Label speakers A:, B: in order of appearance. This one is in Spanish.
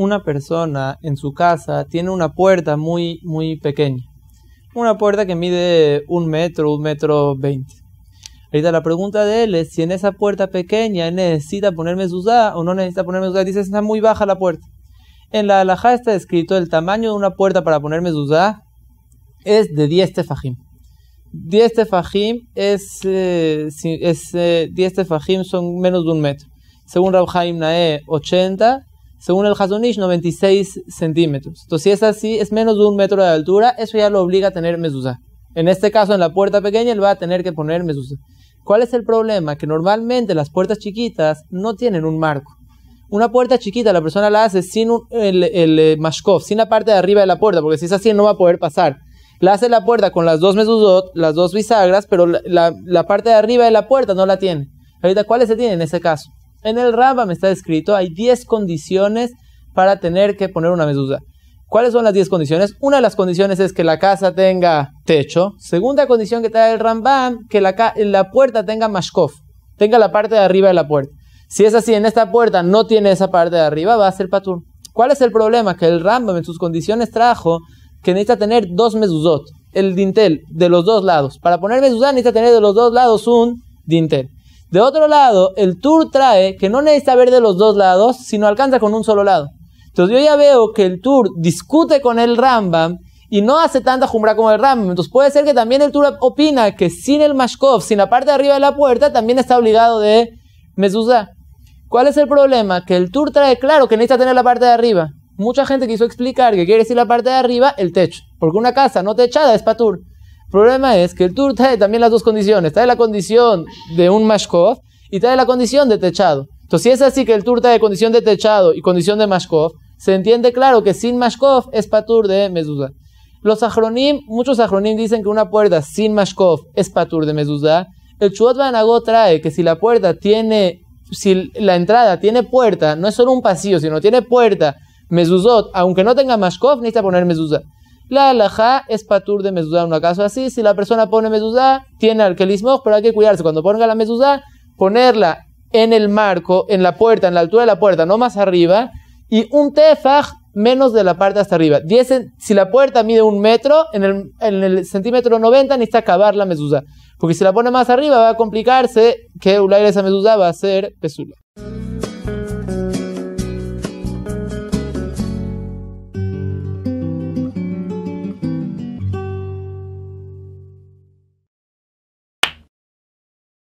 A: una persona en su casa tiene una puerta muy, muy pequeña. Una puerta que mide un metro, un metro veinte. Ahorita la pregunta de él es si en esa puerta pequeña necesita ponerme Zuzá o no necesita ponerme Zuzá. Dice, está muy baja la puerta. En la alajá está escrito el tamaño de una puerta para ponerme Zuzá es de 10 tefajim. 10 tefajim es, eh, es eh, son menos de un metro. Según Rab Nae, 80 según el Hazonish, 96 centímetros. Entonces, si es así, es menos de un metro de altura, eso ya lo obliga a tener mesusa En este caso, en la puerta pequeña, él va a tener que poner mesusa ¿Cuál es el problema? Que normalmente las puertas chiquitas no tienen un marco. Una puerta chiquita la persona la hace sin el, el eh, mashkov, sin la parte de arriba de la puerta, porque si es así no va a poder pasar. La hace la puerta con las dos mesusot, las dos bisagras, pero la, parte de arriba de la puerta no la tiene. Ahorita, ¿cuáles se tienen en ese caso? En el Rambam está escrito, hay 10 condiciones para tener que poner una mezuzá. ¿Cuáles son las 10 condiciones? Una de las condiciones es que la casa tenga techo. Segunda condición que trae el Rambam, que la, puerta tenga mashkov, tenga la parte de arriba de la puerta. Si es así, en esta puerta no tiene esa parte de arriba, va a ser patur. ¿Cuál es el problema? Que el Rambam en sus condiciones trajo que necesita tener dos mezuzot, el dintel, de los dos lados. Para poner mezuzá necesita tener de los dos lados un dintel. De otro lado, el tour trae que no necesita ver de los dos lados, sino alcanza con un solo lado. Entonces yo ya veo que el tour discute con el Rambam y no hace tanta jumbra como el Rambam. Entonces puede ser que también el tour opina que sin el Mashkov, sin la parte de arriba de la puerta, también está obligado de mezuzá. ¿Cuál es el problema? Que el tour trae claro que necesita tener la parte de arriba. Mucha gente quiso explicar que quiere decir la parte de arriba, el techo. Porque una casa no techada es para tour. El problema es que el tour trae también las dos condiciones. Trae la condición de un mashkov y trae la condición de techado. Entonces, si es así que el tur trae condición de techado y condición de mashkov, se entiende claro que sin mashkov es patur de mezuzá. Los ajronim, muchos ajronim dicen que una puerta sin mashkov es patur de mezuzá. El chuot vanago trae que si la puerta tiene, si la entrada tiene puerta, no es solo un pasillo, sino tiene puerta, mezuzot, aunque no tenga mashkov, necesita poner mezuzá. La alajá es patur de mezuzá en un caso así. Si la persona pone mezuzá, tiene alquilismo, pero hay que cuidarse. Cuando ponga la mezuzá, ponerla en el marco, en la puerta, en la altura de la puerta, no más arriba. Y un tefaj menos de la parte hasta arriba. Dicen si la puerta mide un metro, en el, centímetro 90 necesita acabar la mezuzá. Porque si la pone más arriba va a complicarse que el aire de esa mezuzá va a ser pesula.